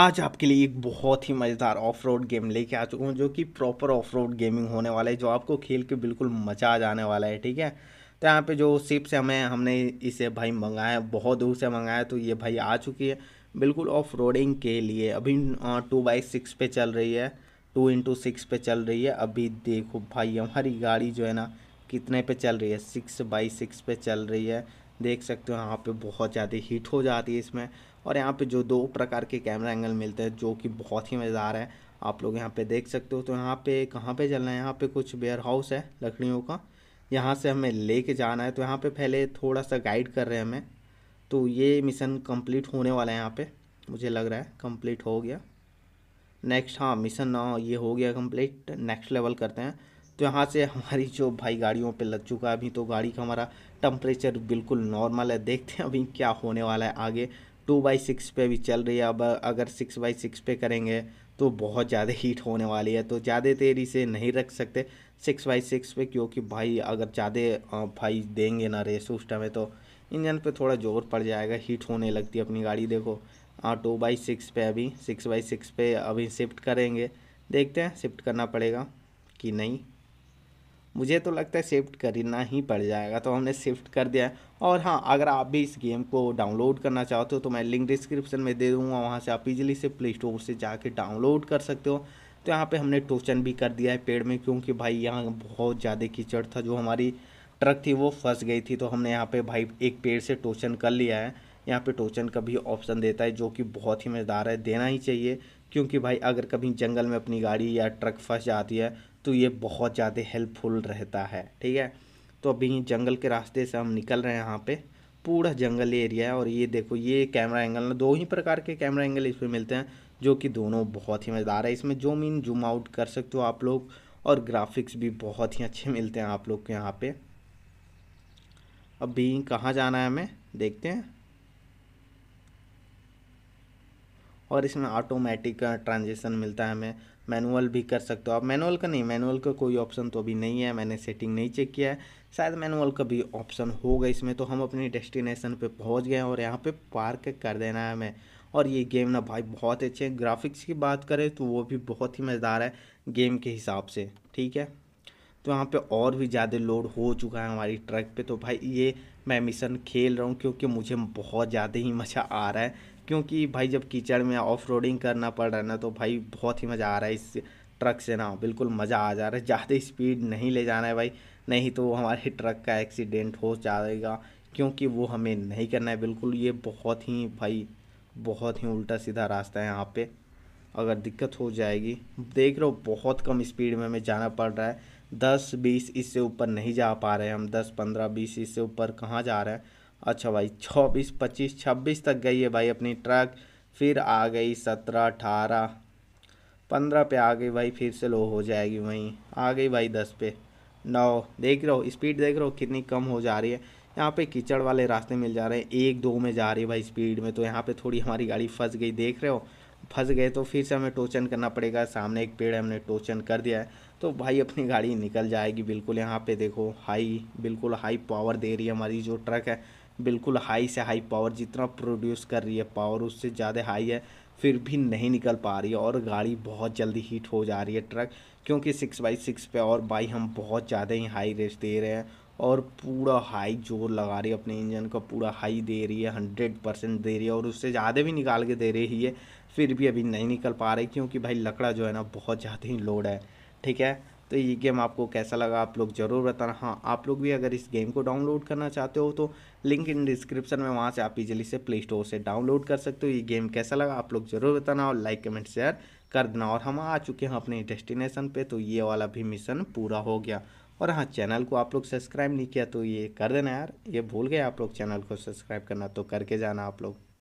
आज आपके लिए एक बहुत ही मज़ेदार ऑफ रोड गेम लेके आ चुका हूँ जो कि प्रॉपर ऑफ रोड गेमिंग होने वाला है जो आपको खेल के बिल्कुल मज़ा आ जाने वाला है ठीक है तो यहाँ पे जो सिप से हमें हमने इसे भाई मंगाया बहुत दूर से मंगाया तो ये भाई आ चुकी है बिल्कुल ऑफ रोडिंग के लिए अभी टू बाई सिक्स पे चल रही है टू इंटू सिक्स पे चल रही है अभी देखो भाई हमारी गाड़ी जो है ना कितने पे चल रही है सिक्स बाई सिक्स पे चल रही है देख सकते हो यहाँ पे बहुत ज़्यादा हीट हो जाती है इसमें और यहाँ पे जो दो प्रकार के कैमरा एंगल मिलते हैं जो कि बहुत ही मज़ेदार है आप लोग यहाँ पे देख सकते हो तो यहाँ पे कहाँ पे चलना है यहाँ पे कुछ बेयर हाउस है लकड़ियों का यहाँ से हमें कर जाना है तो यहाँ पर पहले थोड़ा सा गाइड कर रहे हैं हमें तो ये मिशन कंप्लीट होने वाला है यहाँ पर मुझे लग रहा है कम्प्लीट हो गया नेक्स्ट हाँ मिशन ना हाँ, ये हो गया कम्प्लीट नेक्स्ट लेवल करते हैं तो यहाँ से हमारी जो भाई गाड़ियों पे लग चुका है अभी तो गाड़ी का हमारा टम्परेचर बिल्कुल नॉर्मल है देखते हैं अभी क्या होने वाला है आगे टू बाई सिक्स पे भी चल रही है अब अगर सिक्स बाई सिक्स पे करेंगे तो बहुत ज़्यादा हीट होने वाली है तो ज़्यादा तेरी से नहीं रख सकते सिक्स बाई सिक्स पे क्योंकि भाई अगर ज़्यादा भाई देंगे ना रेस उस टाइम तो इंजन पे थोड़ा जोर पड़ जाएगा हीट होने लगती है अपनी गाड़ी देखो हाँ टू बाई सिक्स पे अभी सिक्स बाई सिक्स पे अभी शिफ्ट करेंगे देखते हैं शिफ्ट करना पड़ेगा कि नहीं मुझे तो लगता है शिफ्ट करना ही पड़ जाएगा तो हमने शिफ्ट कर दिया है और हाँ अगर आप भी इस गेम को डाउनलोड करना चाहते हो तो मैं लिंक डिस्क्रिप्शन में दे दूँगा वहाँ से आप इजिली से प्ले स्टोर से जाके डाउनलोड कर सकते हो तो यहाँ पे हमने टोचन भी कर दिया है पेड़ में क्योंकि भाई यहाँ बहुत ज़्यादा कीचड़ था जो हमारी ट्रक थी वो फंस गई थी तो हमने यहाँ पर भाई एक पेड़ से टोचन कर लिया है यहाँ पे टोचन का भी ऑप्शन देता है जो कि बहुत ही मज़ेदार है देना ही चाहिए क्योंकि भाई अगर कभी जंगल में अपनी गाड़ी या ट्रक फंस जाती है तो ये बहुत ज़्यादा हेल्पफुल रहता है ठीक है तो अभी जंगल के रास्ते से हम निकल रहे हैं यहाँ पे पूरा जंगल एरिया है और ये देखो ये कैमरा एंगल ना दो ही प्रकार के कैमरा एंगल इसमें मिलते हैं जो कि दोनों बहुत ही मज़ेदार है इसमें जूम इन जूम आउट कर सकते हो आप लोग और ग्राफिक्स भी बहुत ही अच्छे मिलते हैं आप लोग के यहाँ पर अभी कहाँ जाना है हमें देखते हैं और इसमें ऑटोमेटिक ट्रांजेक्शन मिलता है हमें मैनुअल भी कर सकते हो आप मैनुअल का नहीं मैनुअल का कोई ऑप्शन तो अभी नहीं है मैंने सेटिंग नहीं चेक किया है शायद मैनुअल का भी ऑप्शन होगा इसमें तो हम अपनी डेस्टिनेशन पे पहुंच गए हैं और यहाँ पे पार्क कर देना है हमें और ये गेम ना भाई बहुत अच्छे हैं ग्राफिक्स की बात करें तो वो भी बहुत ही मज़ेदार है गेम के हिसाब से ठीक है तो यहाँ पर और भी ज़्यादा लोड हो चुका है हमारी ट्रक पर तो भाई ये मैं मिशन खेल रहा हूँ क्योंकि मुझे बहुत ज़्यादा ही मज़ा आ रहा है क्योंकि भाई जब कीचड़ में ऑफ रोडिंग करना पड़ रहा है ना तो भाई बहुत ही मज़ा आ रहा है इस ट्रक से ना बिल्कुल मज़ा आ जा रहा है ज़्यादा स्पीड नहीं ले जाना है भाई नहीं तो हमारे ट्रक का एक्सीडेंट हो जाएगा क्योंकि वो हमें नहीं करना है बिल्कुल ये बहुत ही भाई बहुत ही उल्टा सीधा रास्ता है यहाँ पे अगर दिक्कत हो जाएगी देख रहे हो बहुत कम स्पीड में हमें जाना पड़ रहा है दस बीस इससे ऊपर नहीं जा पा रहे हम दस पंद्रह बीस इससे ऊपर कहाँ जा रहे हैं अच्छा भाई चौबीस पच्चीस छब्बीस तक गई है भाई अपनी ट्रक फिर आ गई सत्रह अठारह पंद्रह पे आ गई भाई फिर से लो हो जाएगी वहीं आ गई भाई दस पे नौ देख रहे हो स्पीड देख रहे हो कितनी कम हो जा रही है यहाँ पे कीचड़ वाले रास्ते मिल जा रहे हैं एक दो में जा रही है भाई स्पीड में तो यहाँ पे थोड़ी हमारी गाड़ी फंस गई देख रहे हो फंस गए तो फिर से हमें टोचन करना पड़ेगा सामने एक पेड़ हमने टोचन कर दिया है तो भाई अपनी गाड़ी निकल जाएगी बिल्कुल यहाँ पे देखो हाई बिल्कुल हाई पावर दे रही है हमारी जो ट्रक है बिल्कुल हाई से हाई पावर जितना प्रोड्यूस कर रही है पावर उससे ज़्यादा हाई है फिर भी नहीं निकल पा रही है और गाड़ी बहुत जल्दी हीट हो जा रही है ट्रक क्योंकि सिक्स बाई सिक्स पे और बाई हम बहुत ज़्यादा ही हाई रेस दे रहे हैं और पूरा हाई जोर लगा रही है अपने इंजन का पूरा हाई दे रही है हंड्रेड परसेंट दे रही है और उससे ज़्यादा भी निकाल के दे रही है फिर भी अभी नहीं निकल पा रही क्योंकि भाई लकड़ा जो है ना बहुत ज़्यादा ही लोड है ठीक है तो ये गेम आपको कैसा लगा आप लोग ज़रूर बताना हाँ आप लोग भी अगर इस गेम को डाउनलोड करना चाहते हो तो लिंक इन डिस्क्रिप्शन में वहाँ से आप इजिली से प्ले स्टोर से डाउनलोड कर सकते हो ये गेम कैसा लगा आप लोग ज़रूर बताना और लाइक कमेंट शेयर कर देना और हम आ चुके हैं अपने डेस्टिनेशन पर तो ये वाला भी मिशन पूरा हो गया और हाँ चैनल को आप लोग सब्सक्राइब नहीं किया तो ये कर देना यार ये भूल गए आप लोग चैनल को सब्सक्राइब करना तो करके जाना आप लोग